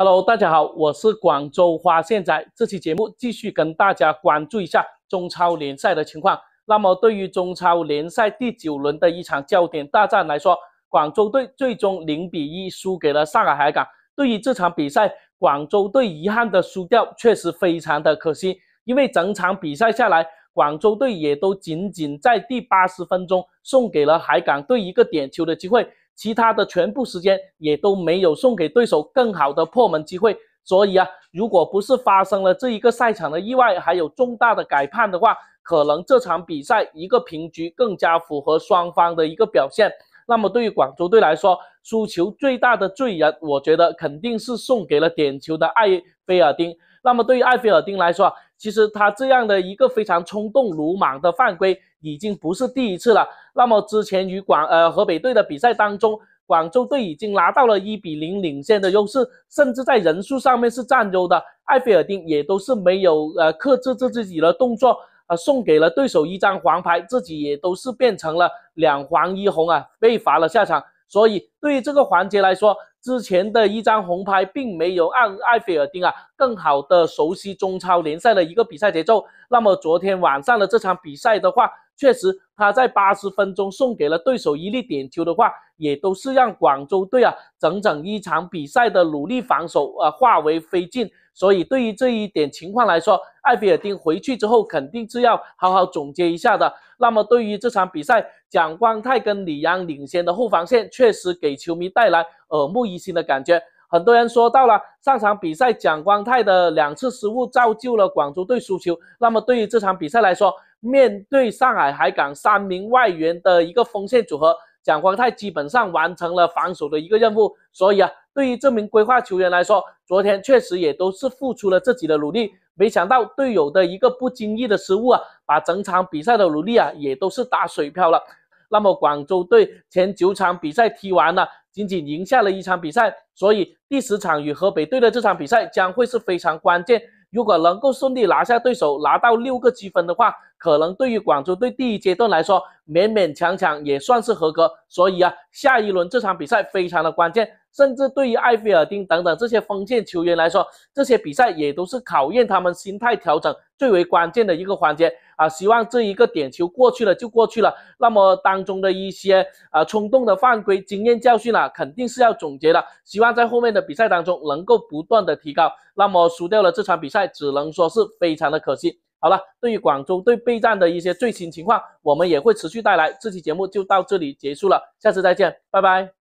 Hello，大家好，我是广州花现在，这期节目继续跟大家关注一下中超联赛的情况。那么，对于中超联赛第九轮的一场焦点大战来说，广州队最终零比一输给了上海海港。对于这场比赛，广州队遗憾的输掉，确实非常的可惜，因为整场比赛下来，广州队也都仅仅在第八十分钟送给了海港队一个点球的机会。其他的全部时间也都没有送给对手更好的破门机会，所以啊，如果不是发生了这一个赛场的意外，还有重大的改判的话，可能这场比赛一个平局更加符合双方的一个表现。那么对于广州队来说，输球最大的罪人，我觉得肯定是送给了点球的艾菲尔丁。那么对于艾菲尔丁来说，其实他这样的一个非常冲动鲁莽的犯规已经不是第一次了。那么之前与广呃河北队的比赛当中，广州队已经拿到了一比零领先的优势，甚至在人数上面是占优的。艾菲尔丁也都是没有呃克制住自己的动作，啊送给了对手一张黄牌，自己也都是变成了两黄一红啊，被罚了下场。所以对于这个环节来说，之前的一张红牌并没有让埃菲尔丁啊更好的熟悉中超联赛的一个比赛节奏。那么昨天晚上的这场比赛的话。确实，他在八十分钟送给了对手一粒点球的话，也都是让广州队啊整整一场比赛的努力防守啊化为灰烬。所以对于这一点情况来说，艾菲尔丁回去之后肯定是要好好总结一下的。那么对于这场比赛，蒋光太跟李阳领先的后防线，确实给球迷带来耳目一新的感觉。很多人说到了上场比赛蒋光泰的两次失误造就了广州队输球。那么对于这场比赛来说，面对上海海港三名外援的一个锋线组合，蒋光泰基本上完成了防守的一个任务。所以啊，对于这名规划球员来说，昨天确实也都是付出了自己的努力。没想到队友的一个不经意的失误啊，把整场比赛的努力啊也都是打水漂了。那么广州队前九场比赛踢完了，仅仅赢下了一场比赛，所以第十场与河北队的这场比赛将会是非常关键。如果能够顺利拿下对手，拿到六个积分的话。可能对于广州队第一阶段来说，勉勉强强也算是合格。所以啊，下一轮这场比赛非常的关键，甚至对于艾菲尔丁等等这些锋线球员来说，这些比赛也都是考验他们心态调整最为关键的一个环节啊。希望这一个点球过去了就过去了。那么当中的一些啊冲动的犯规，经验教训啊，肯定是要总结的。希望在后面的比赛当中能够不断的提高。那么输掉了这场比赛，只能说是非常的可惜。好了，对于广州对备战的一些最新情况，我们也会持续带来。这期节目就到这里结束了，下次再见，拜拜。